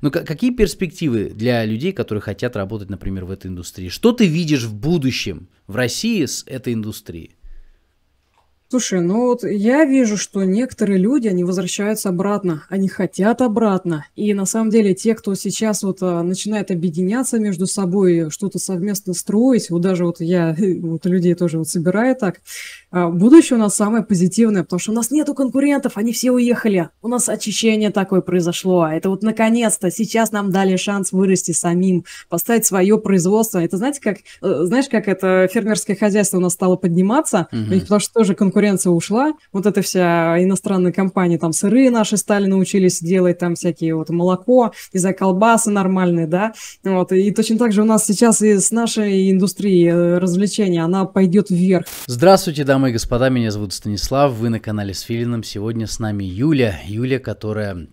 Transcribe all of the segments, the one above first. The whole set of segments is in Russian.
Ну какие перспективы для людей, которые хотят работать, например, в этой индустрии? Что ты видишь в будущем в России с этой индустрией? Слушай, ну вот я вижу, что некоторые люди, они возвращаются обратно, они хотят обратно. И на самом деле те, кто сейчас вот а, начинает объединяться между собой, что-то совместно строить, вот даже вот я вот людей тоже вот собираю так, а, будущее у нас самое позитивное, потому что у нас нету конкурентов, они все уехали. У нас очищение такое произошло. А это вот наконец-то, сейчас нам дали шанс вырасти самим, поставить свое производство. Это знаете, как, э, знаешь, как это фермерское хозяйство у нас стало подниматься, угу. потому что тоже конкуренты конкуренция ушла, вот эта вся иностранная компания, там сыры наши стали научились делать, там всякие вот молоко, и за колбасы нормальные, да, вот, и точно так же у нас сейчас и с нашей индустрией э, развлечения, она пойдет вверх. Здравствуйте, дамы и господа, меня зовут Станислав, вы на канале с Филином, сегодня с нами Юля, Юля, которая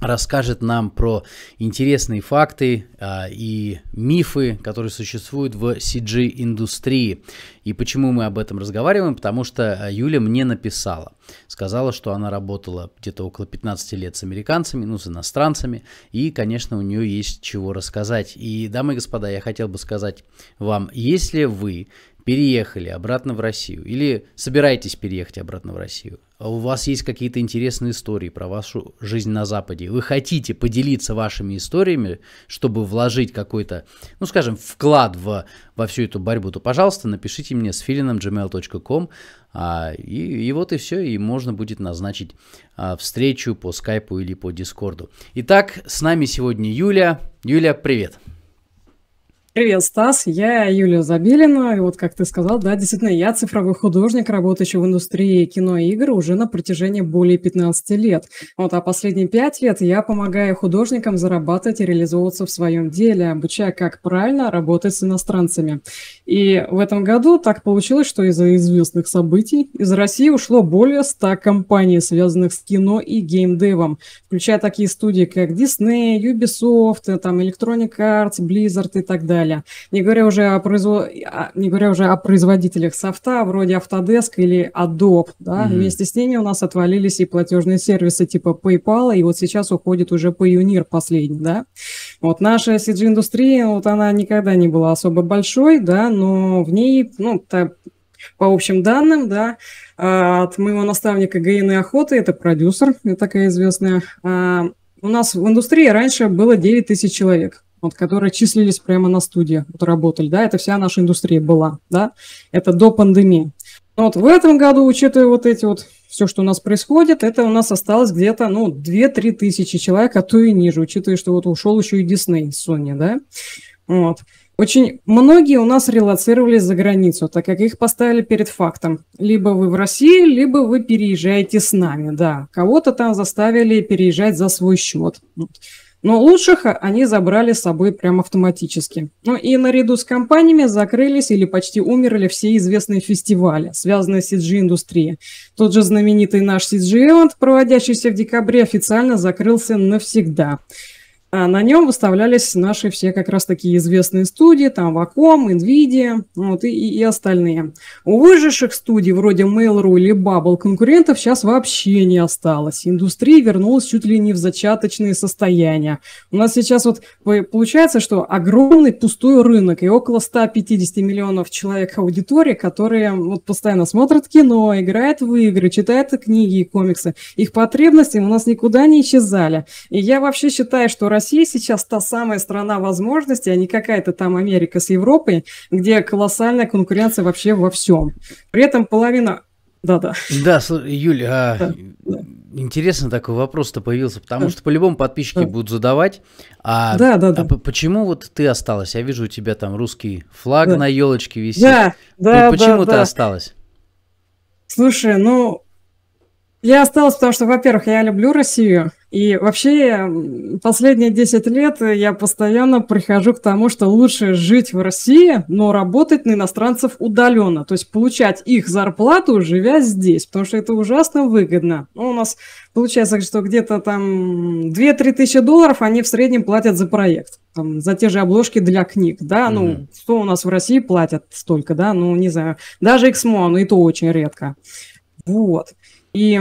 расскажет нам про интересные факты а, и мифы, которые существуют в CG-индустрии. И почему мы об этом разговариваем? Потому что э, Юля мне написала. Сказала, что она работала где-то около 15 лет с американцами, ну, с иностранцами. И, конечно, у нее есть чего рассказать. И, дамы и господа, я хотел бы сказать вам, если вы переехали обратно в Россию или собираетесь переехать обратно в Россию, а у вас есть какие-то интересные истории про вашу жизнь на Западе, вы хотите поделиться вашими историями, чтобы вложить какой-то, ну скажем, вклад в, во всю эту борьбу, то, пожалуйста, напишите пишите мне с филином gmail.com, а, и, и вот и все, и можно будет назначить а, встречу по скайпу или по дискорду. Итак, с нами сегодня Юля. Юля, привет! Привет, Стас, я Юлия Забелина, и вот как ты сказал, да, действительно, я цифровой художник, работающий в индустрии кино и игр уже на протяжении более 15 лет. Вот, а последние 5 лет я помогаю художникам зарабатывать и реализовываться в своем деле, обучая, как правильно работать с иностранцами. И в этом году так получилось, что из-за известных событий из России ушло более 100 компаний, связанных с кино и геймдевом, включая такие студии, как Disney, Ubisoft, э, там Electronic Arts, Blizzard и так далее далее. Не говоря уже о, производ... А, не говоря уже о производителях софта, вроде Autodesk или Adobe. Да? mm Вместе с ними у нас отвалились и платежные сервисы типа PayPal, и вот сейчас уходит уже Payoneer последний. Да? Вот наша CG-индустрия, вот она никогда не была особо большой, да, но в ней, ну, та, по общим данным, да, а, от моего наставника Гаины Охоты, это продюсер, такая известная, а, у нас в индустрии раньше было 9 тысяч человек вот, которые числились прямо на студиях, вот, работали, да, это вся наша индустрия была, да, это до пандемии. Но вот в этом году, учитывая вот эти вот все, что у нас происходит, это у нас осталось где-то, ну, 2-3 тысячи человек, а то и ниже, учитывая, что вот ушел еще и Дисней, Sony, да, вот. Очень многие у нас релацировались за границу, так как их поставили перед фактом. Либо вы в России, либо вы переезжаете с нами, да. Кого-то там заставили переезжать за свой счет. Но лучших они забрали с собой прям автоматически. Ну и наряду с компаниями закрылись или почти умерли все известные фестивали, связанные с CG-индустрией. Тот же знаменитый наш CG Event, проводящийся в декабре, официально закрылся навсегда. А на нем выставлялись наши все как раз такие известные студии, там Vacom, NVIDIA вот, и, и остальные. У выживших студий вроде Mail.ru или Bubble конкурентов сейчас вообще не осталось. Индустрия вернулась чуть ли не в зачаточные состояния. У нас сейчас вот получается, что огромный пустой рынок и около 150 миллионов человек аудитории, которые вот постоянно смотрят кино, играют в игры, читают книги и комиксы. Их потребности у нас никуда не исчезали. И я вообще считаю, что Россия Россия сейчас та самая страна возможностей, а не какая-то там Америка с Европой, где колоссальная конкуренция вообще во всем. При этом половина... Да-да. Да, Юля, а... да, да. Интересно такой вопрос-то появился, потому да. что по-любому подписчики да. будут задавать. А, да, да, да. а почему вот ты осталась? Я вижу, у тебя там русский флаг да. на елочке висит. Да, да. Почему да, ты да. осталась? Слушай, ну я осталась, потому что, во-первых, я люблю Россию. И вообще последние 10 лет я постоянно прихожу к тому, что лучше жить в России, но работать на иностранцев удаленно. То есть получать их зарплату, живя здесь, потому что это ужасно выгодно. Ну, у нас получается, что где-то там 2-3 тысячи долларов они в среднем платят за проект. Там, за те же обложки для книг, да, mm-hmm. ну, что у нас в России платят столько, да, ну, не знаю, даже XMO, ну, и то очень редко. Вот. И,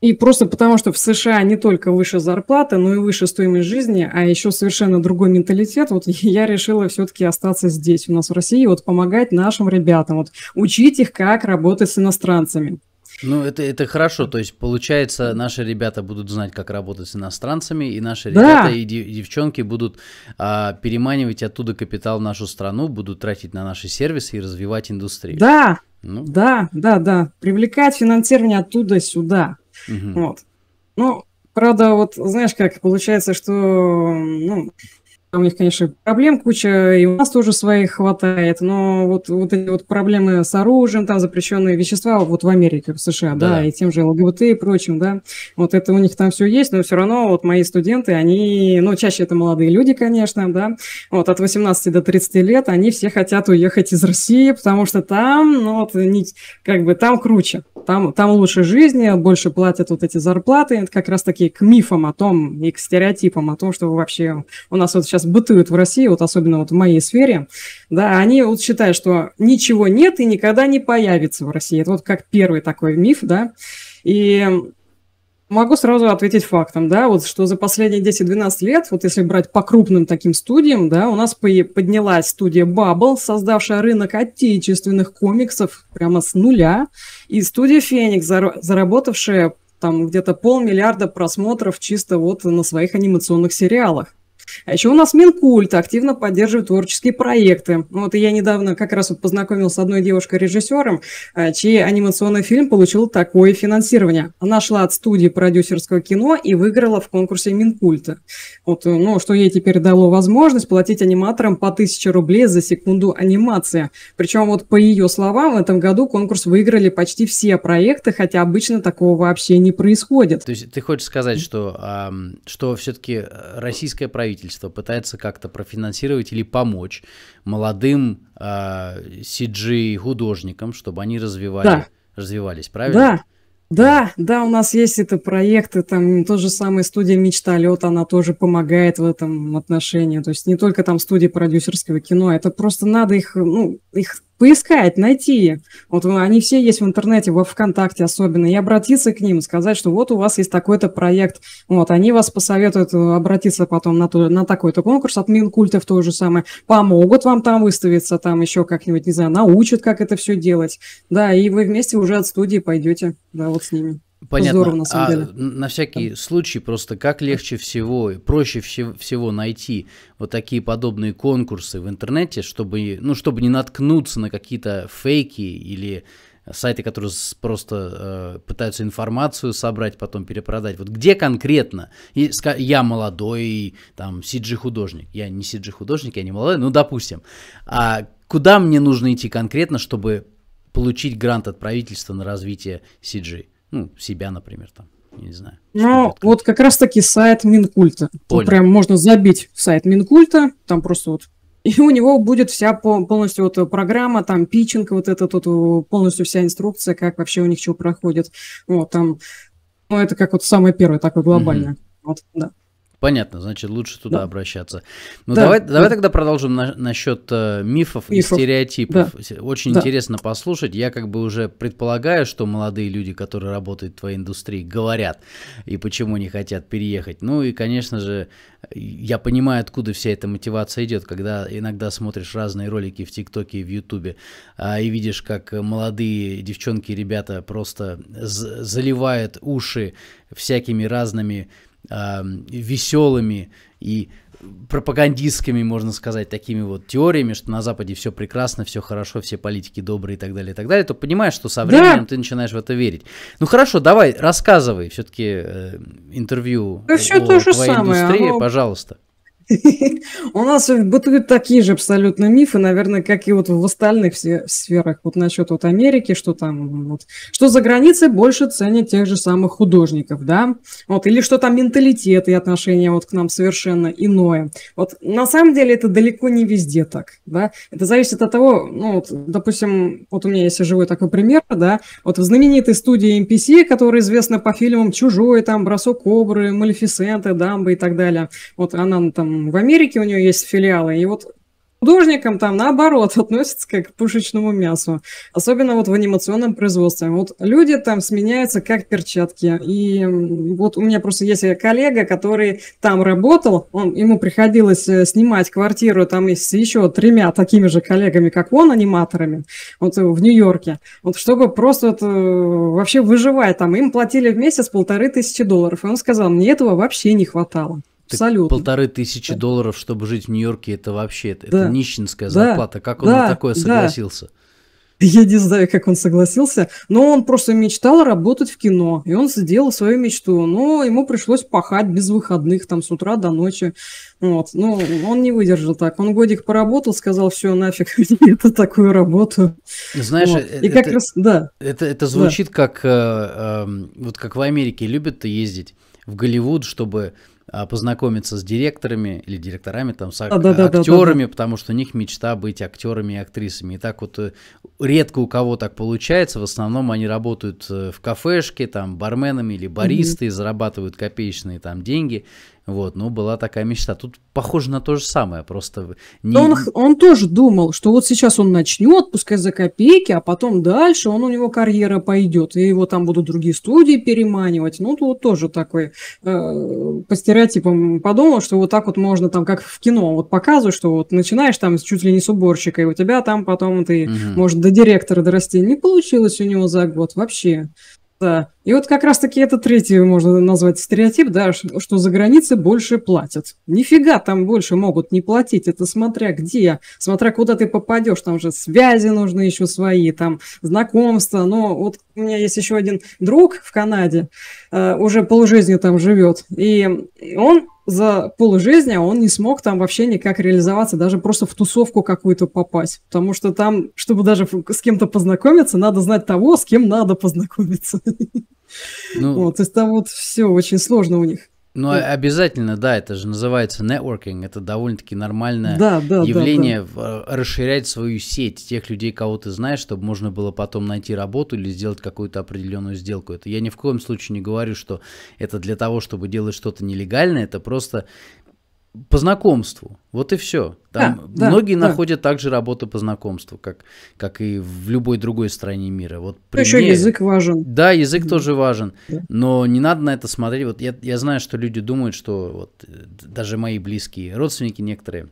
и просто потому, что в США не только выше зарплата, но и выше стоимость жизни, а еще совершенно другой менталитет, вот я решила все-таки остаться здесь, у нас в России, вот помогать нашим ребятам, вот учить их, как работать с иностранцами. Ну, это, это хорошо. То есть, получается, наши ребята будут знать, как работать с иностранцами, и наши да. ребята и девчонки будут а, переманивать оттуда капитал в нашу страну, будут тратить на наши сервисы и развивать индустрию. Да, ну. Да, да, да. Привлекать финансирование оттуда сюда. Угу. Вот. Ну, правда, вот знаешь, как получается, что ну, у них, конечно, проблем куча, и у нас тоже своих хватает, но вот, вот эти вот проблемы с оружием, там запрещенные вещества вот в Америке, в США, да, да и тем же ЛГБТ и прочим, да, вот это у них там все есть, но все равно вот мои студенты, они, ну, чаще это молодые люди, конечно, да, вот от 18 до 30 лет, они все хотят уехать из России, потому что там, ну, вот, не, как бы там круче, там, там лучше жизни, больше платят вот эти зарплаты, это как раз таки к мифам о том и к стереотипам о том, что вообще у нас вот сейчас сейчас бытуют в России, вот особенно вот в моей сфере, да, они вот считают, что ничего нет и никогда не появится в России. Это вот как первый такой миф, да. И Могу сразу ответить фактом, да, вот что за последние 10-12 лет, вот если брать по крупным таким студиям, да, у нас поднялась студия Bubble, создавшая рынок отечественных комиксов прямо с нуля, и студия Феникс, заработавшая там где-то полмиллиарда просмотров чисто вот на своих анимационных сериалах. А еще у нас Минкульт активно поддерживает творческие проекты. Вот и я недавно как раз вот познакомился с одной девушкой-режиссером, э, чей анимационный фильм получил такое финансирование. Она шла от студии продюсерского кино и выиграла в конкурсе Минкульта. Вот, э, ну, что ей теперь дало возможность платить аниматорам по 1000 рублей за секунду анимации. Причем вот по ее словам, в этом году конкурс выиграли почти все проекты, хотя обычно такого вообще не происходит. То есть ты хочешь сказать, что, э, что все-таки российское правительство правительство пытается как-то профинансировать или помочь молодым э, а, CG-художникам, чтобы они развивали, да. развивались, правильно? Да. Да, да, у нас есть это проекты, там то же самое студия «Мечталет», она тоже помогает в этом отношении. То есть не только там студии продюсерского кино, это просто надо их, ну, их поискать, найти. Вот они все есть в интернете, во ВКонтакте особенно, и обратиться к ним, сказать, что вот у вас есть такой-то проект, вот, они вас посоветуют э, обратиться потом на, то, на такой-то конкурс от Минкультов то же самое, помогут вам там выставиться, там еще как-нибудь, не знаю, научат, как это все делать, да, и вы вместе уже от студии пойдете, да, вот с ними. Понятно. Здорово, на самом а деле. На всякий да. случай, просто как легче всего, проще всего найти вот такие подобные конкурсы в интернете, чтобы, ну, чтобы не наткнуться на какие-то фейки или сайты, которые просто э, пытаются информацию собрать, потом перепродать. Вот где конкретно? И, я молодой, там, CG-художник. Я не CG-художник, я не молодой, ну, допустим. А куда мне нужно идти конкретно, чтобы получить грант от правительства на развитие Сиджи? Ну, себя, например, там, я не знаю. Ну, вот как раз-таки сайт Минкульта. Понял. Прям можно забить сайт Минкульта, там просто вот и у него будет вся полностью вот программа, там питчинг, вот это тут полностью вся инструкция, как вообще у них что проходит. Вот там, ну это как вот самое первое, такое глобальное. Mm-hmm. Вот, да. Понятно, значит, лучше туда да. обращаться. Ну, да, давай, да. давай тогда продолжим на, насчет э, мифов, мифов и стереотипов. Да. Очень да. интересно послушать. Я как бы уже предполагаю, что молодые люди, которые работают в твоей индустрии, говорят и почему не хотят переехать. Ну и, конечно же, я понимаю, откуда вся эта мотивация идет, когда иногда смотришь разные ролики в ТикТоке и в Ютубе э, и видишь, как молодые девчонки и ребята просто заливают уши всякими разными э, веселыми и пропагандистскими, можно сказать, такими вот теориями, что на Западе все прекрасно, все хорошо, все политики добрые и так далее, и так далее, то понимаешь, что со временем да. ты начинаешь в это верить. Ну хорошо, давай, рассказывай все-таки э, интервью да о все о то же твоей самое, индустрии, оно... пожалуйста. У нас бытуют такие же абсолютно мифы, наверное, как и вот в остальных сферах. Вот насчет вот Америки, что там, вот, что за границей больше ценят тех же самых художников, да? Вот, или что там менталитет и отношение вот к нам совершенно иное. Вот на самом деле это далеко не везде так, да? Это зависит от того, ну вот, допустим, вот у меня есть живой такой пример, да, вот в знаменитой студии NPC, которая известна по фильмам «Чужой», там, «Бросок кобры», «Малефисента», "Дамбы" и так далее. Вот она там в Америке у нее есть филиалы, и вот художникам там наоборот относятся как к пушечному мясу, особенно вот в анимационном производстве. Вот люди там сменяются как перчатки. И вот у меня просто есть э, коллега, который там работал, он, ему приходилось э, снимать квартиру там с еще тремя такими же коллегами, как он, аниматорами, вот э, в Нью-Йорке, вот чтобы просто вот, вообще выживать там. Им платили в месяц полторы тысячи долларов. И он сказал, мне этого вообще не хватало. Абсолютно. Полторы тысячи да. долларов, чтобы жить в Нью-Йорке, это вообще да. это нищенская да. зарплата. Как он да. на такое согласился? Да. Я не знаю, как он согласился, но он просто мечтал работать в кино, и он сделал свою мечту, но ему пришлось пахать без выходных, там, с утра до ночи, вот, но ну, он не выдержал так, он годик поработал, сказал, все, нафиг, это такую работу. Знаешь, вот. Э, и это, как раз, да. Это, это звучит да. как, э, э, вот как в Америке любят ездить в Голливуд, чтобы а, познакомиться с директорами или директорами, там, с а, да, да, актерами, да, да, потому что у них мечта быть актерами и актрисами. И так вот э, редко у кого так получается. В основном они работают э, в кафешке, там, барменами или баристы, mm-hmm. зарабатывают копеечные там деньги. Вот, ну, была такая мечта. Тут похоже на то же самое, просто... Не... Он, он тоже думал, что вот сейчас он начнет, пускай за копейки, а потом дальше он у него карьера пойдет, и его там будут другие студии переманивать. Ну, тут тоже такой э, по стереотипам подумал, что вот так вот можно там, как в кино, вот показывают, что вот начинаешь там чуть ли не с уборщика, и у тебя там потом ты, угу. может, до директора дорасти. Не получилось у него за год вообще. Да. И вот как раз-таки это третий можно назвать стереотип, да, что за границей больше платят. Нифига там больше могут не платить, это смотря где, смотря куда ты попадешь, там же связи нужны еще свои, там знакомства, но вот у меня есть еще один друг в Канаде, э, уже полжизни там живет, и он за полжизни а он не смог там вообще никак реализоваться, даже просто в тусовку какую-то попасть. Потому что там, чтобы даже с кем-то познакомиться, надо знать того, с кем надо познакомиться. Ну, вот, то есть там вот все очень сложно у них. Ну, и... Э, обязательно, да, это же называется networking, это довольно-таки нормальное да, да, явление да, да. Э, расширять свою сеть тех людей, кого ты знаешь, чтобы можно было потом найти работу или сделать какую-то определенную сделку. Это я ни в коем случае не говорю, что это для того, чтобы делать что-то нелегальное, это просто по знакомству. Вот и все. Там да, многие да, находят да. также работу по знакомству, как, как и в любой другой стране мира. Вот при Еще мне... язык важен. Да, язык да. тоже важен. Да. Но не надо на это смотреть. Вот я, я знаю, что люди думают, что вот э, даже мои близкие родственники некоторые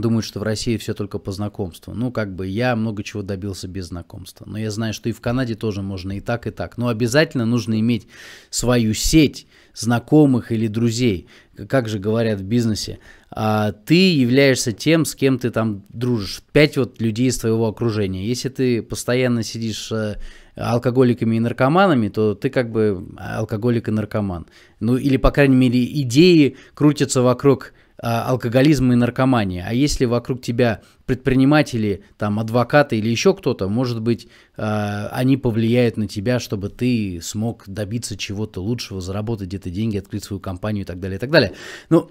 думают, что в России все только по знакомству. Ну, как бы я много чего добился без знакомства. Но я знаю, что и в Канаде тоже можно и так, и так. Но обязательно нужно иметь свою сеть знакомых или друзей. Как же говорят в бизнесе, а ты являешься тем, с кем ты там дружишь. Пять вот людей из твоего окружения. Если ты постоянно сидишь э, алкоголиками и наркоманами, то ты как бы алкоголик и наркоман. Ну или, по крайней мере, идеи крутятся вокруг Э, алкоголизма и наркомания. А если вокруг тебя предприниматели, там, адвокаты или еще кто-то, может быть, э, они повлияют на тебя, чтобы ты смог добиться чего-то лучшего, заработать где-то деньги, открыть свою компанию и так далее, и так далее. Ну,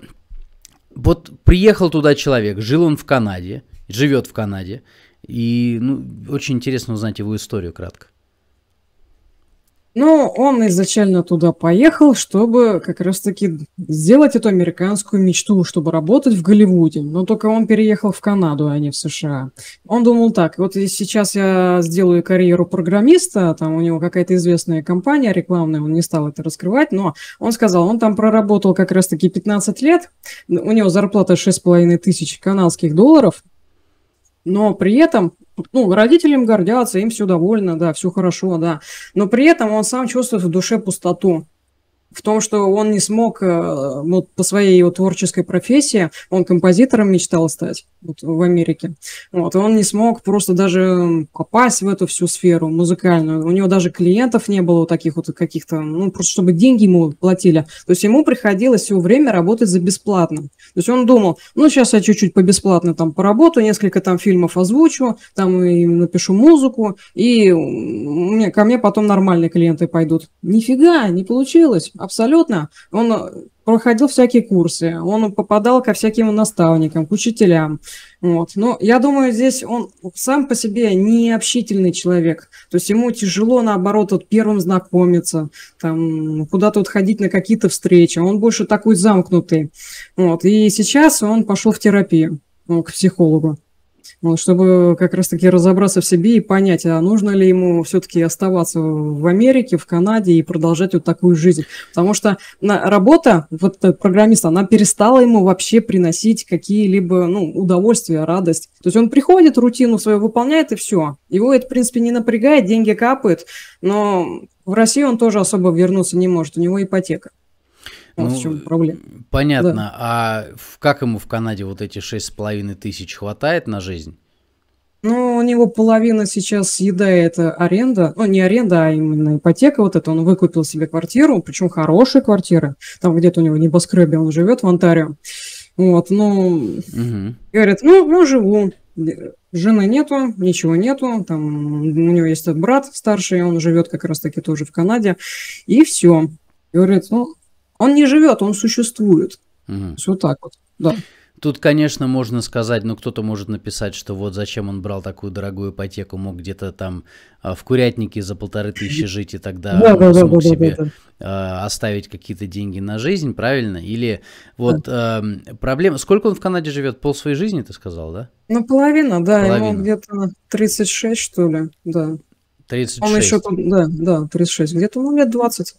вот приехал туда человек, жил он в Канаде, живет в Канаде, и ну, очень интересно узнать его историю кратко. Ну, он изначально туда поехал, чтобы как раз-таки сделать эту американскую мечту, чтобы работать в Голливуде. Но только он переехал в Канаду, а не в США. Он думал так, вот сейчас я сделаю карьеру программиста, там у него какая-то известная компания рекламная, он не стал это раскрывать, но он сказал, он там проработал как раз-таки 15 лет, у него зарплата 6,5 тысяч канадских долларов, но при этом, ну, родителям гордятся, им все довольно, да, все хорошо, да, но при этом он сам чувствует в душе пустоту в том, что он не смог вот, э, ну, по своей его творческой профессии, он композитором мечтал стать вот, в Америке, вот, и он не смог просто даже попасть в эту всю сферу музыкальную. У него даже клиентов не было таких вот каких-то, ну, просто чтобы деньги ему платили. То есть ему приходилось все время работать за бесплатно. То есть он думал, ну, сейчас я чуть-чуть по бесплатно там поработаю, несколько там фильмов озвучу, там и напишу музыку, и мне, ко мне потом нормальные клиенты пойдут. Нифига, не получилось абсолютно. Он э, проходил всякие курсы, он попадал ко всяким наставникам, к учителям. Вот. Но я думаю, здесь он сам по себе не общительный человек. То есть ему тяжело, наоборот, вот первым знакомиться, там, куда-то вот ходить на какие-то встречи. Он больше такой замкнутый. Вот. И сейчас он пошел в терапию к психологу. Вот, чтобы как раз-таки разобраться в себе и понять, а нужно ли ему все-таки оставаться в Америке, в Канаде и продолжать вот такую жизнь. Потому что работа вот программиста, она перестала ему вообще приносить какие-либо ну, удовольствия, радость. То есть он приходит, рутину свою выполняет и все. Его это, в принципе, не напрягает, деньги капают, но в Россию он тоже особо вернуться не может, у него ипотека. Вот ну, в чем проблема. Понятно. Да. А как ему в Канаде вот эти шесть с половиной тысяч хватает на жизнь? Ну, у него половина сейчас еда – это аренда. Ну, не аренда, а именно ипотека вот это. Он выкупил себе квартиру, причем хорошие квартиры. Там где-то у него небоскребе он живет в Онтарио. Вот, ну, угу. говорит, ну, ну, живу. Жены нету, ничего нету. Там у него есть брат старший, он живет как раз-таки тоже в Канаде. И все. Говорит, ну, он не живет, он существует. Угу. Все так вот, да. Тут, конечно, можно сказать, ну кто-то может написать, что вот зачем он брал такую дорогую ипотеку, мог где-то там а, в курятнике за полторы тысячи жить и тогда да, да, смог да, да, себе да, да. А, оставить какие-то деньги на жизнь, правильно? Или вот да. э, проблема, сколько он в Канаде живет? Пол своей жизни, ты сказал, да? Ну половина, да, половина. ему где-то 36 что ли, да. 36. Он еще там, да, да, 36, где-то ну лет 20.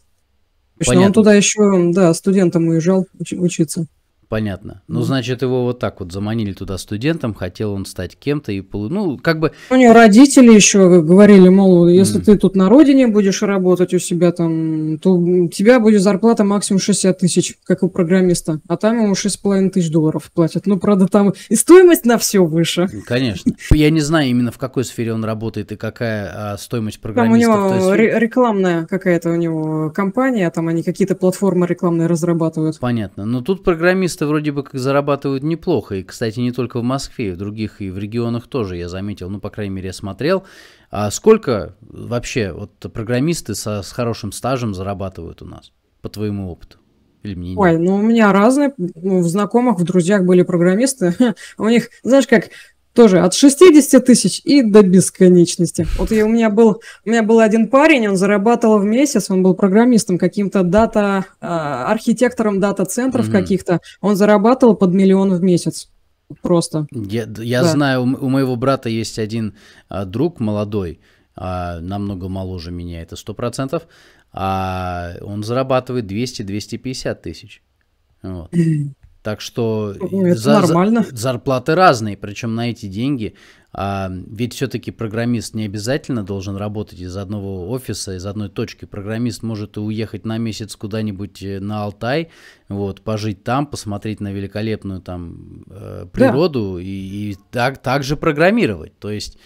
Точно, Понятно. он туда еще, да, студентом уезжал уч- учиться. Понятно. Ну, значит, его вот так вот заманили туда студентом, хотел он стать кем-то и полу... Ну, как бы... У него родители еще говорили, мол, если mm. ты тут на родине будешь работать у себя там, то у тебя будет зарплата максимум 60 тысяч, как у программиста. А там ему 6,5 тысяч долларов платят. Ну, правда, там и стоимость на все выше. Конечно. Я не знаю именно в какой сфере он работает и какая а, стоимость программиста. Там у него рекламная какая-то у него компания, там они какие-то платформы рекламные разрабатывают. Понятно. Но тут программист Специалисты вроде бы как зарабатывают неплохо, и, кстати, не только в Москве, в других и в регионах тоже я заметил, ну, по крайней мере, я смотрел. А сколько вообще вот программисты со, с хорошим стажем зарабатывают у нас, по твоему опыту? Или мне Ой, ну у меня разные, ну, в знакомых, в друзьях были программисты. у них, знаешь, как тоже от 60 тысяч и до бесконечности. Вот я, у, меня был, у меня был один парень, он зарабатывал в месяц, он был программистом каким-то дата, э, архитектором дата-центров mm-hmm. каких-то, он зарабатывал под миллион в месяц просто. Я, я да. знаю, у, у моего брата есть один а, друг молодой, а, намного моложе меня, это 100%, а он зарабатывает 200-250 тысяч. Вот. Так что ну, Это за, нормально. За, зарплаты разные, причем на эти деньги. А, ведь все-таки программист не обязательно должен работать из одного офиса, из одной точки. Программист может уехать на месяц куда-нибудь э, на Алтай, вот, пожить там, посмотреть на великолепную там э, природу да. и, и так, так же программировать. То есть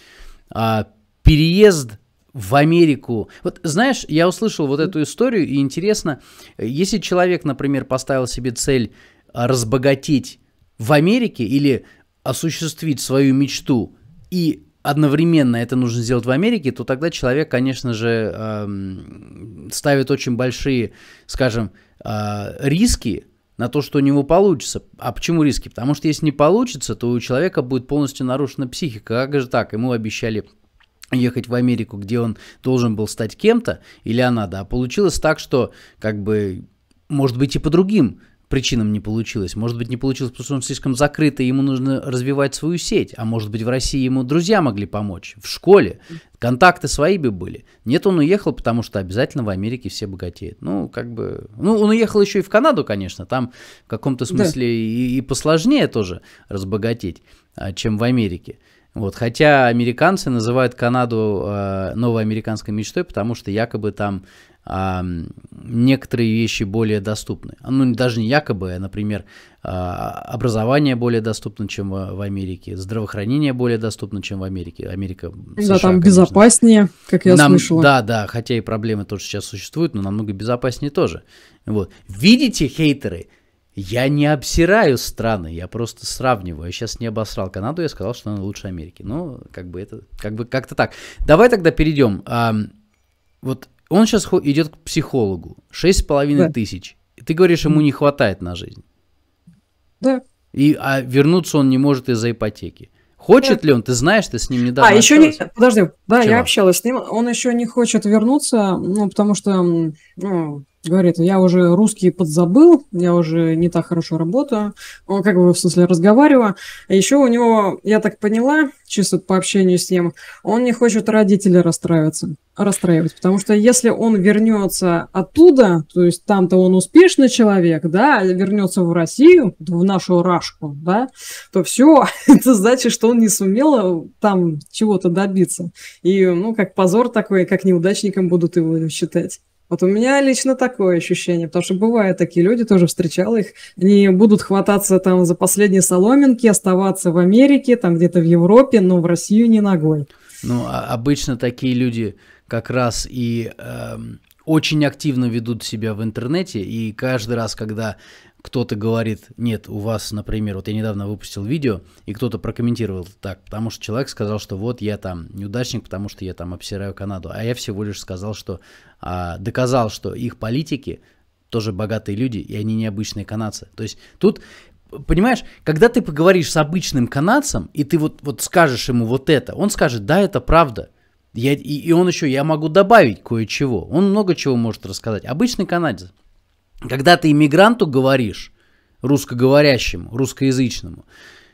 а, переезд в Америку. Вот знаешь, я услышал вот эту историю, и интересно, если человек, например, поставил себе цель а разбогатеть в Америке или осуществить свою мечту и одновременно это нужно сделать в Америке, то тогда человек, конечно же, эм, ставит очень большие, скажем, э, риски на то, что у него получится. А почему риски? Потому что если не получится, то у человека будет полностью нарушена психика. Как же так? Ему обещали ехать в Америку, где он должен был стать кем-то или она, да. А получилось так, что как бы может быть и по другим причинам не получилось. Может быть, не получилось, потому что он слишком закрыт, и ему нужно развивать свою сеть. А может быть, в России ему друзья могли помочь, в школе. Контакты свои бы были. Нет, он уехал, потому что обязательно в Америке все богатеют. Ну, как бы... Ну, он уехал еще и в Канаду, конечно. Там в каком-то смысле да. и, и посложнее тоже разбогатеть, а, чем в Америке. Вот, хотя американцы называют Канаду э, новой американской мечтой, потому что якобы там э, некоторые вещи более доступны. Ну, даже не якобы, а, например, э, образование более доступно, чем в, в Америке, здравоохранение более доступно, чем в Америке. Америка, да, США, там конечно. безопаснее, как я Нам, слышала. Да, да, хотя и проблемы тоже сейчас существуют, но намного безопаснее тоже. Вот. Видите, хейтеры, я не обсираю страны, я просто сравниваю. Я сейчас не обосрал Канаду, я сказал, что она лучше Америки. Ну, как бы это, как бы как-то так. Давай тогда перейдем. А, вот он сейчас идет к психологу. Шесть с половиной тысяч. ты говоришь, ему не хватает на жизнь. Да. И, а вернуться он не может из-за ипотеки. Хочет да. ли он? Ты знаешь, ты с ним недавно А, еще не... Подожди, да, Чего? я общалась с ним. Он еще не хочет вернуться, ну, потому что, ну, говорит, я уже русский подзабыл, я уже не так хорошо работаю, как бы, в смысле, разговариваю. А еще у него, я так поняла, чисто по общению с ним, он не хочет родителей расстраиваться, расстраивать, потому что если он вернется оттуда, то есть там-то он успешный человек, да, а вернется в Россию, в нашу Рашку, да, то все, это значит, что он не сумел э, там чего-то добиться. И, ну, как позор такой, как неудачником будут его считать. Вот у меня лично такое ощущение, потому что бывают такие люди, тоже встречал их, они будут хвататься там за последние соломинки, оставаться в Америке, там где-то в Европе, но в Россию не ногой. Ну, а, обычно такие люди как раз и э, очень активно ведут себя в интернете, и каждый раз, когда кто-то говорит, нет, у вас, например, вот я недавно выпустил видео, и кто-то прокомментировал так, потому что человек сказал, что вот я там неудачник, потому что я там обсираю Канаду, а я всего лишь сказал, что а, доказал, что их политики тоже богатые люди, и они необычные канадцы. То есть тут Понимаешь, когда ты поговоришь с обычным канадцем, и ты вот, вот скажешь ему вот это, он скажет, да, это правда, я, и, и он еще, я могу добавить кое-чего. Он много чего может рассказать. Обычный канадец. Когда ты иммигранту говоришь, русскоговорящему, русскоязычному,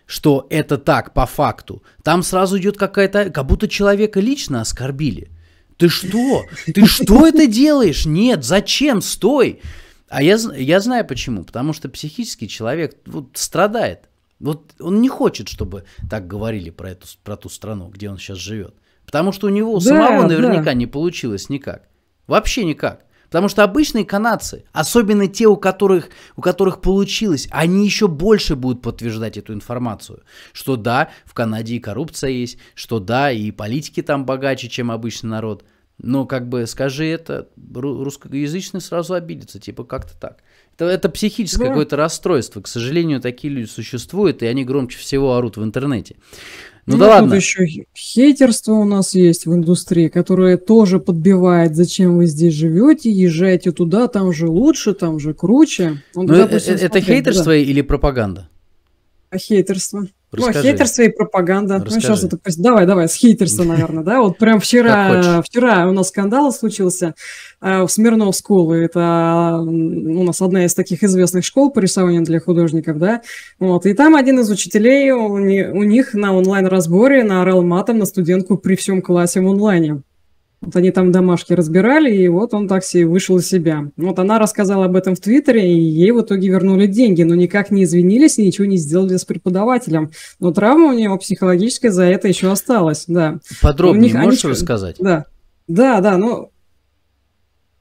что это так по факту, там сразу идет какая-то, как будто человека лично оскорбили. Ты что? Ты что это делаешь? Нет, зачем? Стой! А я, я знаю почему. Потому что психический человек вот, страдает. Вот он не хочет, чтобы так говорили про, эту, про ту страну, где он сейчас живет. Потому что у него да, самого наверняка да. не получилось никак. Вообще никак. Потому что обычные канадцы, особенно те, у которых, у которых получилось, они еще больше будут подтверждать эту информацию, что да, в Канаде и коррупция есть, что да, и политики там богаче, чем обычный народ. Но как бы скажи это, русскоязычный сразу обидится, типа как-то так. Это, это психическое да. какое-то расстройство. К сожалению, такие люди существуют, и они громче всего орут в интернете. Ну, ну да ладно. Тут еще хейтерство у нас есть в индустрии, которое тоже подбивает, зачем вы здесь живете, езжайте туда, там же лучше, там же круче. ну, ну допустим, э, э, это смотрит, хейтерство да. или пропаганда? хейтерство? Ну, а Расскажи. О, хейтерство и пропаганда. Ну, сейчас это... Давай, давай, с хейтерства, наверное, да? Вот прям вчера, вчера у нас скандал случился э, в Смирнов School. Это у нас одна из таких известных школ по рисованию для художников, да? Вот. И там один из учителей, у них на онлайн-разборе наорал матом на студентку при всем классе в онлайне. Вот они там домашки разбирали, и вот он так себе вышел из себя. Вот она рассказала об этом в Твиттере, и ей в итоге вернули деньги, но никак не извинились и ничего не сделали с преподавателем. Но травма у него психологическая за это еще осталась, да. Подробнее ну, них, можешь они... рассказать? Да, да, да, ну...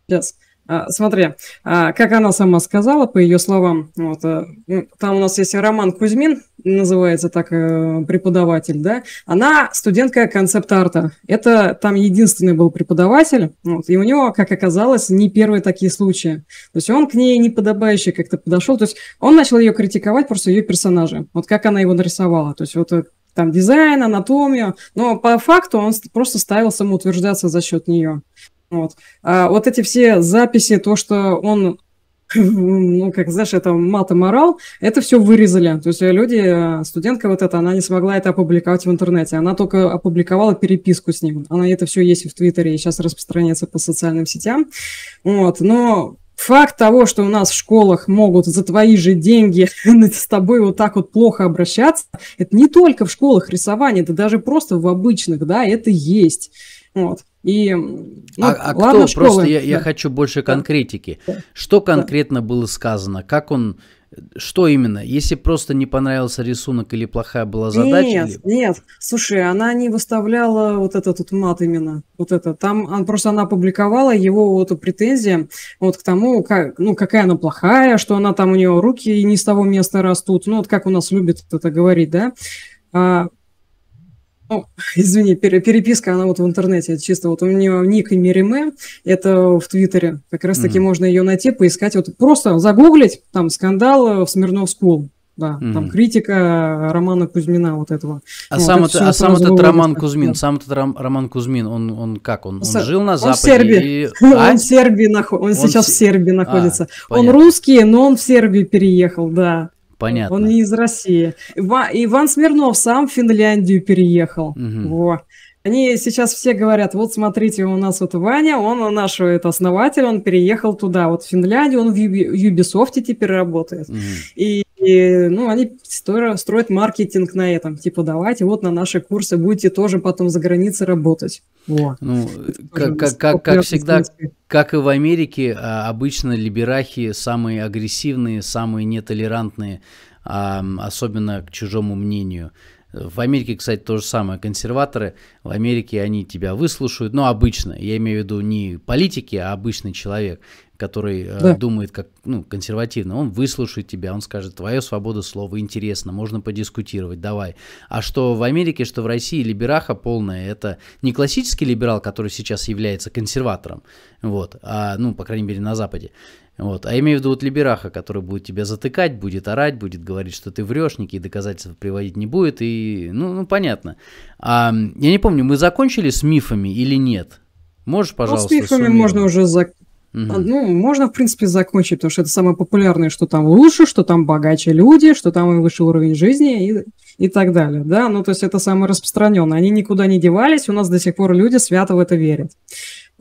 Сейчас. А, смотри, а, как она сама сказала, по ее словам, вот, э, ну, там у нас есть Роман Кузьмин, называется так э, преподаватель, да, она студентка концепт-арта. Это там единственный был преподаватель, вот, и у него, как оказалось, не первые такие случаи. То есть он к ней неподобающе как-то подошел, то есть он начал ее критиковать, просто ее персонажа, вот как она его нарисовала. То есть вот э, там дизайн, анатомию, но по факту он просто ставил самоутверждаться за счет нее. Вот. А вот эти все записи, то, что он ну, как, знаешь, это мат и морал, это все вырезали. То есть люди, э, студентка вот эта, она не смогла это опубликовать в интернете. Она только опубликовала переписку с ним. Она это все есть в Твиттере и сейчас распространяется по социальным сетям. Вот, но факт того, что у нас в школах могут за твои же деньги с тобой вот так вот плохо обращаться, это не только в школах рисования, это даже просто в обычных, да, это есть. Вот. И, ну, а, а ладно, кто? Школы. Просто я, я хочу больше конкретики. Да. Что конкретно да. было сказано? Как он, что именно? Если просто не понравился рисунок или плохая была задача? Нет, или... нет. Слушай, она не выставляла вот этот вот мат именно. Вот это. Там он, а, просто она опубликовала его вот претензии вот к тому, как, ну, какая она плохая, что она там у нее руки не с того места растут. Ну, вот как у нас любит это говорить, да? А, ну, извини, переписка, она вот в интернете, чисто вот у меня ник и Мериме, это в Твиттере, как раз таки mm-hmm. можно ее найти, поискать, вот просто загуглить, там, скандал э, в Смирнов да, mm-hmm. там критика э, Романа Кузьмина вот этого. А вот, сам, это, это а сам этот выводит, Роман Кузьмин, да. сам этот Ром, Роман Кузьмин, он, он как, он, он С... жил на Западе? Он в Сербии, и... а? он, в Сербии нахо... он, он сейчас в Сербии а, находится. А, понятно. он русский, но он в Сербию переехал, да. Понятно. Он не из России. Иван Смирнов сам в Финляндию переехал. Угу. Во. Они сейчас все говорят, вот смотрите, у нас вот Ваня, он наш это, основатель, он переехал туда, вот в Финляндию, он в Ubisoft теперь работает. Mm. -hmm. И, и, ну, они строят, строят маркетинг на этом, типа, давайте вот на наши курсы будете тоже потом за границей работать. Во. Ну, как, как, как, как всегда, как и в Америке, а, обычно либерахи самые агрессивные, самые нетолерантные, особенно к чужому мнению – в Америке, кстати, то же самое. Консерваторы в Америке, они тебя выслушают, Ну, обычно. Я имею в виду не политики, а обычный человек, который э, да. думает как ну, консервативно. Он выслушает тебя, он скажет, твоя свобода слова, интересна, можно подискутировать, давай. А что в Америке, что в России либераха полная, это не классический либерал, который сейчас является консерватором, вот, а, ну, по крайней мере, на Западе. Вот. А имею в виду вот либераха, который будет тебя затыкать, будет орать, будет говорить, что ты врешь, никакие доказательства приводить не будет, и, ну, ну понятно. А, я не помню, мы закончили с мифами или нет? Можешь, пожалуйста, ну, с мифами суммировать? можно уже зак. Угу. Ну, можно, в принципе, закончить, потому что это самое популярное, что там лучше, что там богаче люди, что там и выше уровень жизни и, и так далее, да, ну, то есть это самое распространенное, они никуда не девались, у нас до сих пор люди свято в это верят.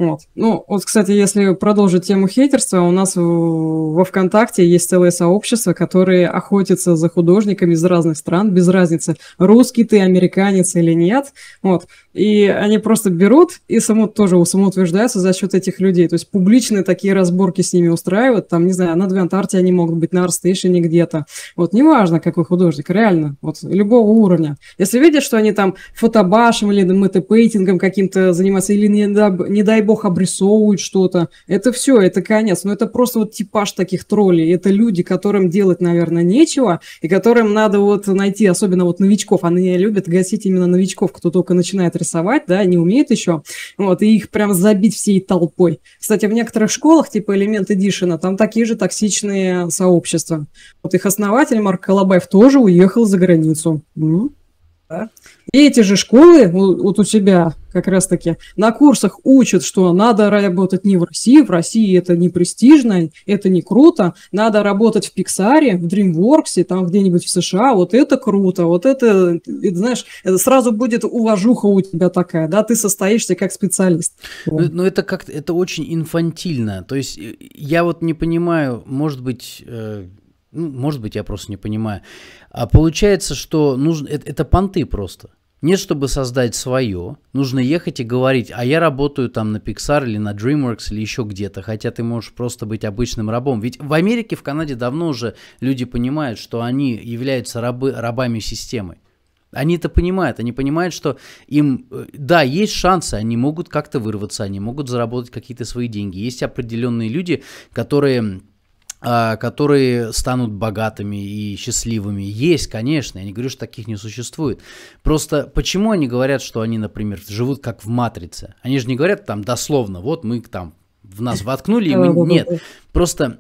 Вот. Ну, вот, кстати, если продолжить тему хейтерства, у нас во ВКонтакте есть целое сообщество, которое охотится за художниками из разных стран, без разницы, русский ты, американец или нет. Вот. И они просто берут и само, тоже самоутверждаются за счет этих людей. То есть публичные такие разборки с ними устраивают. Там, не знаю, на Двентарте они могут быть, на Арстейшене где-то. Вот неважно, какой художник, реально, вот любого уровня. Если видишь, что они там фотобашем или мт каким-то занимаются, или не, не дай бог бог, обрисовывают что-то. Это все, это конец. Но это просто вот типаж таких троллей. Это люди, которым делать, наверное, нечего, и которым надо вот найти, особенно вот новичков. Они любят гасить именно новичков, кто только начинает рисовать, да, не умеет еще. Вот, и их прям забить всей толпой. Кстати, в некоторых школах, типа элементы Эдишена, там такие же токсичные сообщества. Вот их основатель Марк Колобаев тоже уехал за границу. М-м. И эти же школы ну, вот у тебя как раз-таки на курсах учат, что надо работать не в России, в России это не престижно, это не круто, надо работать в Пиксаре, в DreamWorks, там где-нибудь в США, вот это круто, вот это, это знаешь, это сразу будет уважуха у тебя такая, да, ты состоишься как специалист. Но, ну, ну, это как-то, это очень инфантильно, то есть э, я вот не понимаю, может быть, э, ну, может быть, я просто не понимаю. А получается, что нужно, это, это понты просто. Нет, чтобы создать свое, нужно ехать и говорить, а я работаю там на Pixar или на DreamWorks или еще где-то, хотя ты можешь просто быть обычным рабом. Ведь в Америке, в Канаде давно уже люди понимают, что они являются рабы, рабами системы. Они это понимают, они понимают, что им, э, да, есть шансы, они могут как-то вырваться, они могут заработать какие-то свои деньги. Есть определенные люди, которые а, которые станут богатыми и счастливыми. Есть, конечно, я не говорю, что таких не существует. Просто почему они говорят, что они, например, живут как в матрице? Они же не говорят там дословно, вот мы там в нас воткнули, и мы... Нет, просто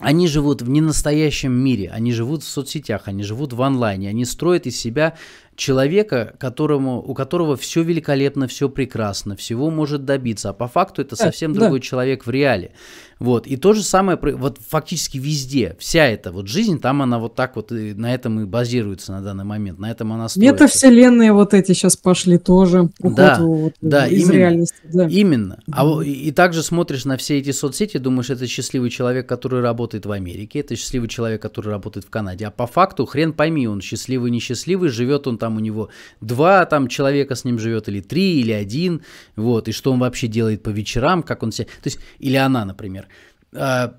они живут в ненастоящем мире, они живут в соцсетях, они живут в онлайне, они строят из себя человека, которому, у которого все великолепно, все прекрасно, всего может добиться, а по факту это совсем да, другой да. человек в реале. Вот. И то же самое, вот фактически везде, вся эта вот жизнь, там она вот так вот, и на этом и базируется на данный момент, на этом она строится. Метавселенные вот эти сейчас пошли тоже, уход да, вот, да, из именно, реальности. Да. Именно. А, и, и также смотришь на все эти соцсети, думаешь, это счастливый человек, который работает в Америке, это счастливый человек, который работает в Канаде, а по факту, хрен пойми, он счастливый, несчастливый, живет он там, у него два там человека с ним живет, или три, или один, вот, и что он вообще делает по вечерам, как он себя, то есть, или она, например, а,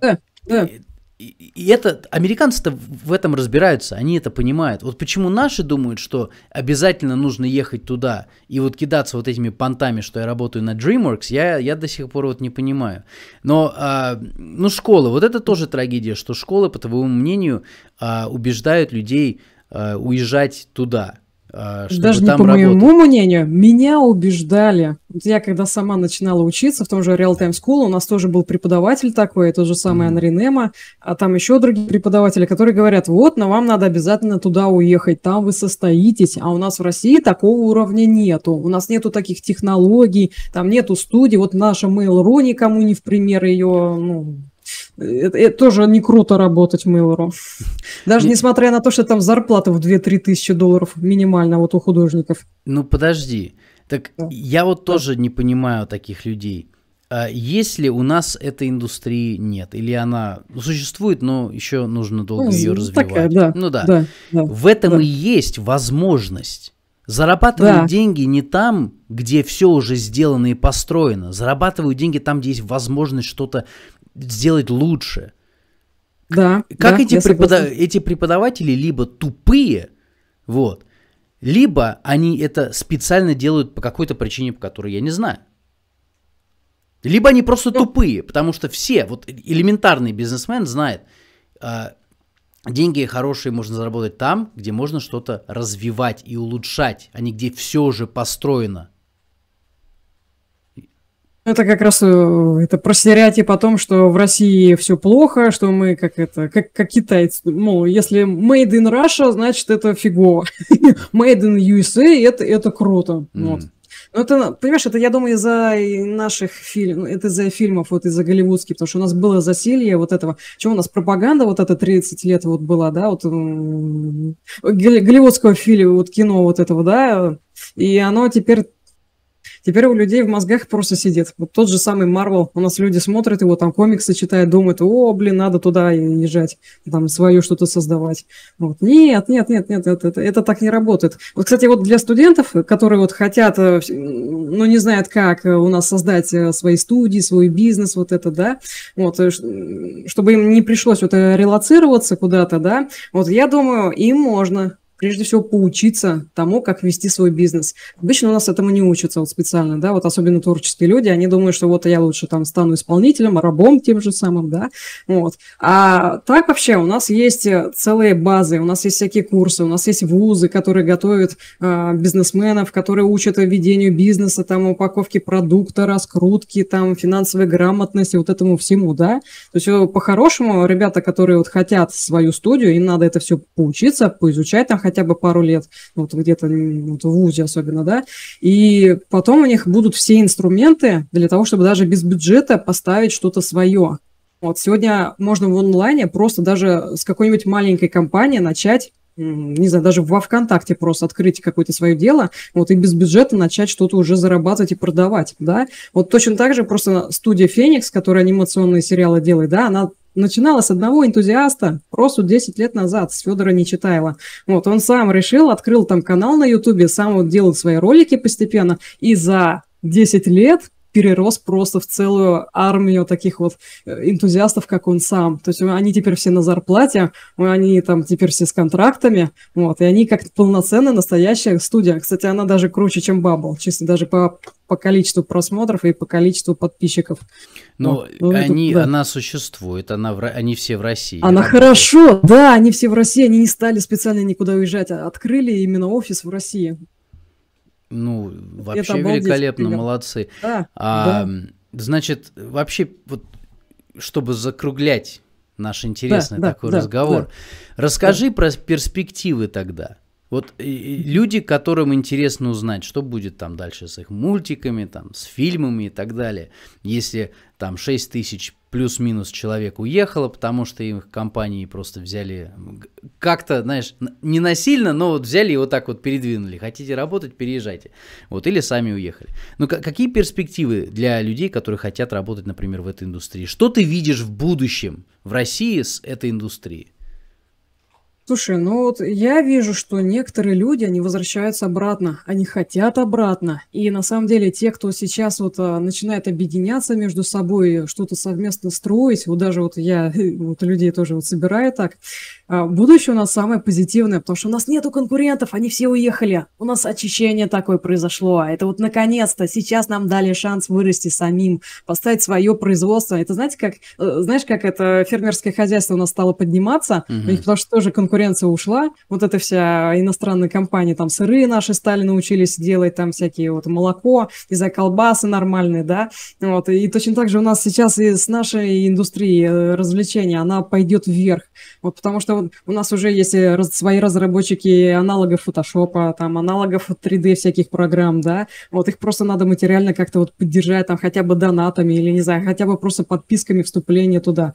да, И, и это американцы-то в этом разбираются, они это понимают. Вот почему наши думают, что обязательно нужно ехать туда и вот кидаться вот этими понтами, что я работаю на DreamWorks, я, я до сих пор вот не понимаю. Но, а, ну, школы, вот это тоже трагедия, что школы, по твоему мнению, а, убеждают людей а, уезжать туда. А, чтобы Даже там не по работать. моему мнению, меня убеждали. Я когда сама начинала учиться в том же Real Time School, у нас тоже был преподаватель такой, тот же самый mm-hmm. Анри а там еще другие преподаватели, которые говорят, вот, но вам надо обязательно туда уехать, там вы состоитесь, а у нас в России такого уровня нету, у нас нету таких технологий, там нету студий, вот наша Mail.ru никому не в пример ее, ну, это, это тоже не круто работать Mail.ru. Даже не... несмотря на то, что там зарплата в 2-3 тысячи долларов минимально а вот у художников. Ну подожди, так да. я вот да. тоже не понимаю таких людей. А если у нас этой индустрии нет, или она существует, но еще нужно долго ну, ее развивать. Такая, да, ну да. да, да в этом да. и есть возможность. Зарабатывают да. деньги не там, где все уже сделано и построено. Зарабатывают деньги там, где есть возможность что-то сделать лучше. Да. Как да, эти, препода... эти преподаватели либо тупые, вот, либо они это специально делают по какой-то причине, по которой я не знаю. Либо они просто тупые, потому что все, вот элементарный бизнесмен знает, э, деньги хорошие можно заработать там, где можно что-то развивать и улучшать, а не где все уже построено. Это как раз э, это про стереотип о том, что в России все плохо, что мы как это, как, как китайцы. ну если made in Russia, значит это фигово. made in USA это, это круто. mm Вот. Ну, это, понимаешь, это, я думаю, из-за наших фильмов, ну, это из-за фильмов, вот из-за голливудских, потому что у нас было засилье вот этого, чего у нас пропаганда вот эта 30 лет вот была, да, вот голливудского фильма, вот кино вот этого, да, и оно теперь Теперь у людей в мозгах просто сидит. Вот тот же самый Марвел. У нас люди смотрят его, там комиксы читают, думают, о, блин, надо туда езжать, там свое что-то создавать. Вот. Нет, нет, нет, нет, это, это, это так не работает. Вот, кстати, вот для студентов, которые вот хотят, э, ну, не знают, как э, у нас создать э, свои студии, свой бизнес, вот это, да, вот, чтобы им не пришлось вот релацироваться куда-то, да, вот я думаю, им можно прежде всего поучиться тому, как вести свой бизнес. Обычно у нас этому не учатся вот специально, да, вот особенно творческие люди, они думают, что вот я лучше там стану исполнителем, рабом тем же самым, да, вот. А так вообще у нас есть э, целые базы, у нас есть всякие курсы, у нас есть вузы, которые готовят э, бизнесменов, которые учат ведению бизнеса, там, упаковке продукта, раскрутки, там, финансовой грамотности, вот этому всему, да. То есть э, по-хорошему ребята, которые вот хотят свою студию, им надо это все поучиться, поизучать там, хотя бы пару лет, вот где-то вот в ВУЗе особенно, да, и потом у них будут все инструменты для того, чтобы даже без бюджета поставить что-то свое. Вот сегодня можно в онлайне просто даже с какой-нибудь маленькой компании начать не знаю, даже во ВКонтакте просто открыть какое-то свое дело, вот, и без бюджета начать что-то уже зарабатывать и продавать, да. Вот точно так же просто студия «Феникс», которая анимационные сериалы делает, да, она начинала с одного энтузиаста просто 10 лет назад, с Федора Нечитаева. Вот он сам решил, открыл там канал на Ютубе, сам вот делал свои ролики постепенно, и за 10 лет перерос просто в целую армию таких вот э, энтузиастов, как он сам. То есть они теперь все на зарплате, они там теперь все с контрактами, вот, и они как полноценно настоящая студия. Кстати, она даже круче, чем Bubble, честно, даже по, по количеству просмотров и по количеству подписчиков. Но ну, вот, ну, они, это, да. она существует, она в, они все в России. Она работают. хорошо, да, они все в России, они не стали специально никуда уезжать, а открыли именно офис в России. Ну, вообще великолепно, молодцы. Да, а, да. Значит, вообще, вот, чтобы закруглять наш интересный да, такой да, разговор, да, расскажи да. про перспективы тогда. Вот э, э, люди, которым интересно узнать, что будет там дальше с их мультиками, там, с фильмами и так далее. Если там 6 тысяч плюс-минус человек уехало, потому что их компании просто взяли как-то, знаешь, не насильно, но вот взяли и вот так вот передвинули. Хотите работать, переезжайте. Вот, или сами уехали. Ну Но какие перспективы для людей, которые хотят работать, например, в этой индустрии? Что ты видишь в будущем в России с этой индустрией? Слушай, ну вот я вижу, что некоторые люди, они возвращаются обратно, они хотят обратно. И на самом деле те, кто сейчас вот а, начинает объединяться между собой, что-то совместно строить, вот даже вот я вот людей тоже вот собираю так, а, будущее у нас самое позитивное, потому что у нас нету конкурентов, они все уехали. У нас очищение такое произошло. А это вот наконец-то сейчас нам дали шанс вырасти самим, поставить свое производство. Это знаете, как, э, знаешь, как это фермерское хозяйство у нас стало подниматься, угу. потому что тоже конкуренция ушла. Вот эта вся иностранная компания, там сыры наши стали научились делать, там всякие вот молоко, из-за колбасы нормальные, да. Вот. И точно так же у нас сейчас и с нашей индустрией э, развлечения, она пойдет вверх. Вот потому что у нас уже есть э, свои разработчики аналогов фотошопа, там аналогов 3D всяких программ, да, вот их просто надо материально как-то вот поддержать, там хотя бы донатами или, не знаю, хотя бы просто подписками вступления туда.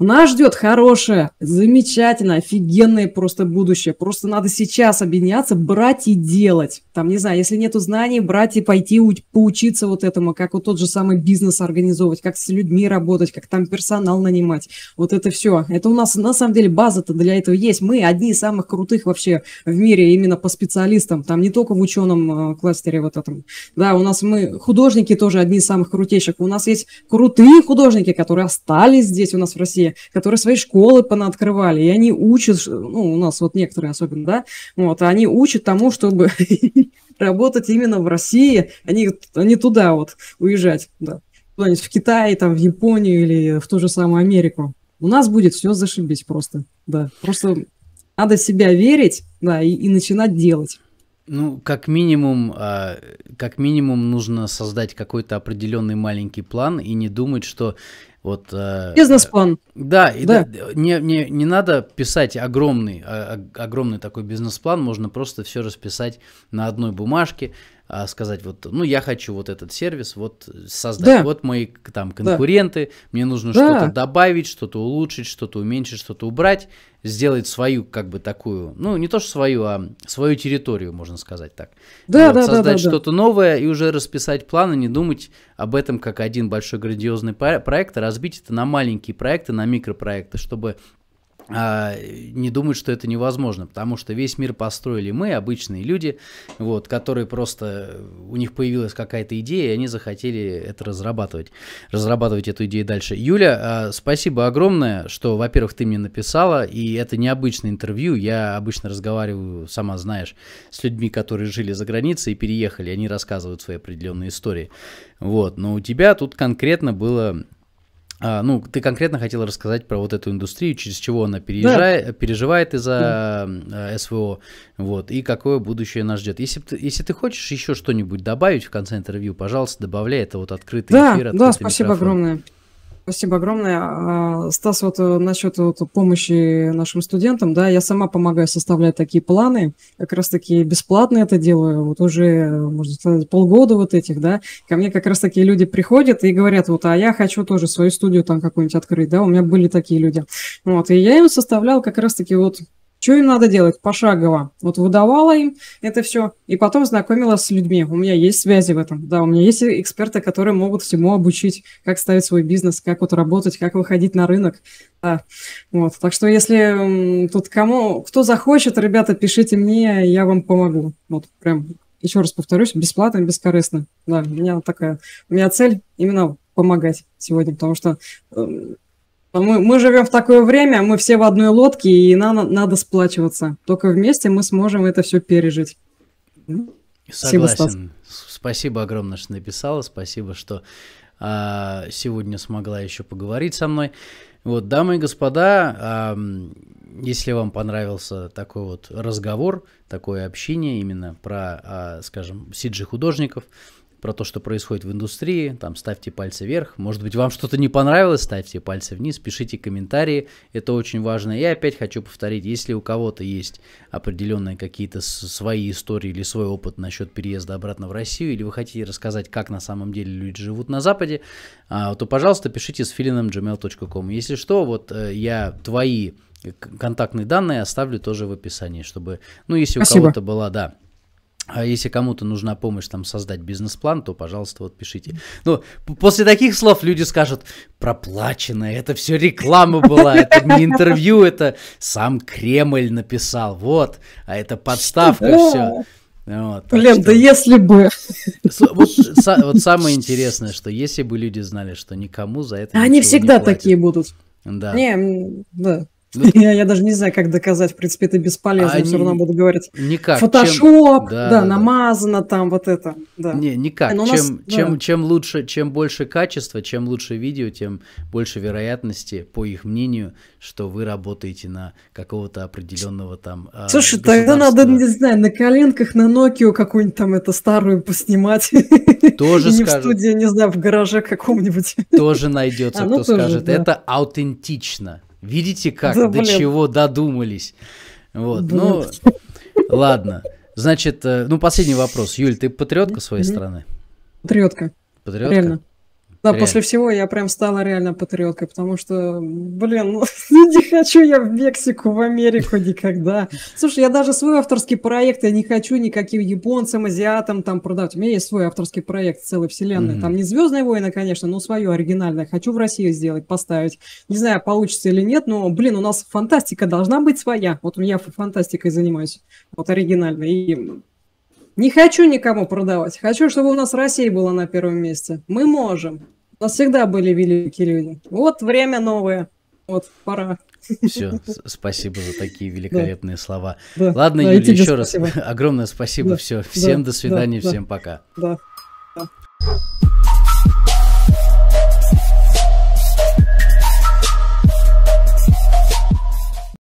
Нас ждет хорошее, замечательное, офигенное просто будущее. Просто надо сейчас объединяться, брать и делать. Там, не знаю, если нету знаний, брать и пойти поучиться вот этому, как вот тот же самый бизнес организовывать, как с людьми работать, как там персонал нанимать. Вот это все. Это у нас на самом деле база-то для этого есть. Мы одни из самых крутых вообще в мире именно по специалистам. Там не только в ученом э, кластере вот этом. Да, у нас мы художники тоже одни из самых крутейших. У нас есть крутые художники, которые остались здесь у нас в России коллеги, которые свои школы понаоткрывали, и они учат, ну, у нас вот некоторые особенно, да, вот, они учат тому, чтобы работать именно в России, они а они а туда вот уезжать, да, куда-нибудь в Китай, там, в Японию или в ту же самую Америку. У нас будет все зашибись просто, да, просто надо себя верить, да, и, и начинать делать. Ну, как минимум, а, как минимум нужно создать какой-то определенный маленький план и не думать, что вот, э, бизнес-план. Да, и да не, не, не надо писать огромный, а, огромный такой бизнес-план, можно просто все расписать на одной бумажке, а сказать вот, ну я хочу вот этот сервис вот создать, да. вот мои там конкуренты, да. мне нужно да. что-то добавить, что-то улучшить, что-то уменьшить, что-то убрать, сделать свою как бы такую, ну не то что свою, а свою территорию, можно сказать так. Да, вот, да, создать да, что-то да. новое и уже расписать планы, не думать об этом как один большой грандиозный проект, а разбить это на маленькие проекты, на микропроекты, чтобы а, не думают, что это невозможно, потому что весь мир построили мы, обычные люди, вот, которые просто, у них появилась какая-то идея, и они захотели это разрабатывать, разрабатывать эту идею дальше. Юля, а, спасибо огромное, что, во-первых, ты мне написала, и это необычное интервью, я обычно разговариваю, сама знаешь, с людьми, которые жили за границей и переехали, они рассказывают свои определенные истории, вот, но у тебя тут конкретно было а, ну, ты конкретно хотела рассказать про вот эту индустрию, через чего она переезжает, да. переживает из-за да. А, СВО, вот, и какое будущее нас ждет. Если, ты, если ты хочешь еще что-нибудь добавить в конце интервью, пожалуйста, добавляй, это вот открытый да, эфир, открытый Да, спасибо микрофон. огромное. Спасибо огромное. А, Стас, вот э, насчет э, вот, помощи нашим студентам, да, я сама помогаю составлять такие планы, как раз-таки бесплатно это делаю, вот уже, можно сказать, полгода вот этих, да, ко мне как раз такие люди приходят и говорят, вот, а я хочу тоже свою студию там какую-нибудь открыть, да, у меня были такие люди, вот, и я им составлял как раз-таки вот что им надо делать пошагово? Вот выдавала им это все, и потом знакомилась с людьми. У меня есть связи в этом, да, у меня есть эксперты, которые могут всему обучить, как ставить свой бизнес, как вот работать, как выходить на рынок. Да. Вот. Так что если тут кому, кто захочет, ребята, пишите мне, я вам помогу. Вот прям, еще раз повторюсь, бесплатно, бескорыстно. Да, у меня такая, у меня цель именно помогать сегодня, потому что мы, мы живем в такое время, мы все в одной лодке, и нам надо сплачиваться. Только вместе мы сможем это все пережить. Ну, Согласен. Спасибо, Стас. Спасибо огромное, что написала. Спасибо, что а, сегодня смогла еще поговорить со мной. Вот, дамы и господа, а, если вам понравился такой вот разговор, такое общение именно про, а, скажем, CG-художников, про то, что происходит в индустрии. Там ставьте пальцы вверх. Может быть, вам что-то не понравилось, ставьте пальцы вниз, пишите комментарии. Это очень важно. И опять хочу повторить, если у кого-то есть определенные какие-то свои истории или свой опыт насчет переезда обратно в Россию, или вы хотите рассказать, как на самом деле люди живут на Западе, а, то, пожалуйста, пишите с филином gmail.com. Если что, вот э, я твои контактные данные оставлю тоже в описании, чтобы, ну, если Спасибо. у кого-то была, да, а если кому-то нужна помощь там создать бизнес-план, то, пожалуйста, вот пишите. Ну, после таких слов люди скажут, проплачено, это все реклама была, это не интервью, это сам Кремль написал, вот, а это подставка, все. Вот, Блин, что... да если бы. Вот, са, вот самое интересное, что если бы люди знали, что никому за это. Они всегда не платят, такие будут. Да. Не, да. Ну, я, я даже не знаю, как доказать, в принципе, это бесполезно, а все равно буду говорить. Никак. Фотошоп, чем... да, да, да, намазано там, вот это. Да. Не, никак. Ну, чем, нас... чем, да. чем лучше, чем больше качества, чем лучше видео, тем больше вероятности, по их мнению, что вы работаете на какого-то определенного там. А, Слушай, тогда надо, не знаю, на коленках на Nokia какую-нибудь там это старую поснимать. Тоже Не в студии, не знаю, в гараже каком-нибудь. Тоже найдется, кто скажет. Это аутентично. Видите, как да, до чего додумались. Вот, ну, блин. ну, ладно. Значит, э, ну, последний вопрос. Юль, ты патриотка своей страны? Патриотка. Патриотка? Реально. Да, Реально. после всего я прям стала реально патриоткой, потому что, блин, ну, ну, не хочу я в Мексику, в Америку никогда. Слушай, я даже свой авторский проект, я не хочу никаким японцам, азиатам там продавать. У меня есть свой авторский проект целой вселенной. Mm-hmm. Там не «Звездные войны», конечно, но свое оригинальное. Хочу в Россию сделать, поставить. Не знаю, получится или нет, но, блин, у нас фантастика должна быть своя. Вот у меня фантастикой занимаюсь, вот оригинальной. И не хочу никому продавать. Хочу, чтобы у нас Россия была на первом месте. Мы можем. У нас всегда были великие люди. Вот время новое. Вот, пора. Все, спасибо за такие великолепные да. слова. Да. Ладно, да, Юля, еще спасибо. раз огромное спасибо. Да. Все, всем да. до свидания, да. всем пока. Да. да.